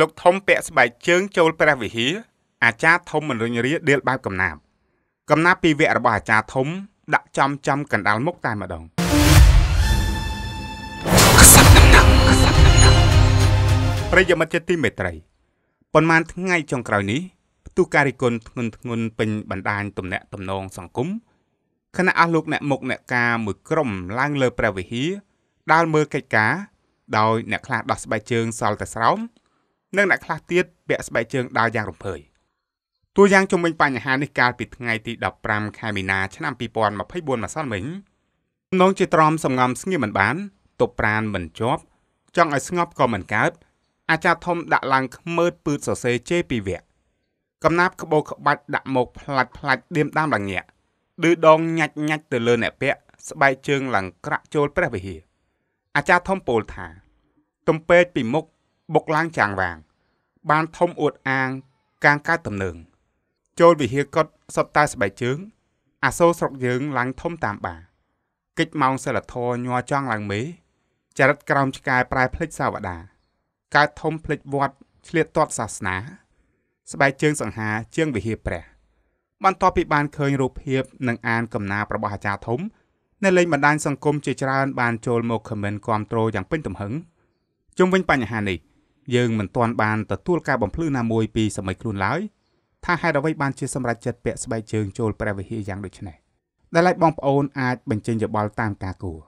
លោកធំពាក់ស្បែកជើងចូលព្រះវិហារអាចារ្យធំមិនរញរាដៀលបែបកំណាប់កំណាប់ពីវគ្គរបស់អាចារ្យធំដាក់ចំចំកណ្ដាលមុខតែម្ដងខ្សាប់ដំណាក់ខ្សាប់ដំណាក់ប្រិយមិត្តជាទីមេត្រីប៉ុន្មានថ្ងៃចុងក្រោយនេះផ្ទុះការិគុណធ្ងន់ធ្ងន់ពេញបណ្ដាញទំនាក់ទំនងសង្គមគណៈអស់លោកអ្នក មុខអ្នកការមួយក្រុមឡើងលើព្រះវិហារដើរមើលកិច្ចការដោយអ្នកខ្លះដោះស្បែកជើងសល់តែស្រោមនិងអ្នកខ្លះទៀតពាក់ស្បែកជើងដើរយ៉ាងរំភើយតួយ៉ាងជំវិញបញ្ហានេះកាលពីថ្ងៃទី15ខែមីនាឆ្នាំ2024ម្សិលមិញនងជាទ្រាំសំងំស្ងៀមមិនបានទប់ប្រានមិនជាប់ចង់ឲ្យស្ងប់ក៏មិនកើតអាចារ្យធំ ដាក់ឡើងខ្មើតពឺតសរសេរជេរពីវគ្គកំណាប់ក្បោក្បាច់ដាក់មកផ្លាច់ផ្លាច់ដៀមដាមឡើងញាក់ឬដងញាច់ញាច់ទៅលើ អ្នកពាក់ស្បែកជើងឡើងក្រាក់ចូលព្រះវិហារអាចារ្យធំពោលថា ទំពេចពីមុខបុកឡើងចាងវាងបានធំអួតអាងកាងកើតទំនើងចូលវិហារកត់សពតែស្បែកជើង អាសូរស្រុកយើងឡើងធំតាមបាកិច្ចម៉ោងសិលធរញ័រចង់ឡើងមេចរិតក្រោមឆ្កែប្រែភ្លេចសាវតាកើតធំភ្លេចវត្តឆ្លៀតទាត់សាសនាស្បែកជើង សង្ហាជាងវិហារព្រះ បន្ទាប់ពីបានឃើញរូបភាពនិងអានកំណារបស់អាចារ្យធំនៅលេងបណ្ដាញសង្គមជាច្រើនបានចូលមកខមមិនគាំទ្រយ៉ាងពេញទំហឹងជុំវិញបញ្ហានេះយើងមិនទាន់បានទទួលការបំភ្លឺណាមួយពីសម័យខ្លួនឡើយថាហេតុអ្វីបានជាសម្រេចចិត្តពាក់ស្បែកជើងចូលព្រះវិហារយ៉ាងដូចនេះដែលឡែកបងប្អូនអាចបញ្ចេញយោបល់តាមការគួរ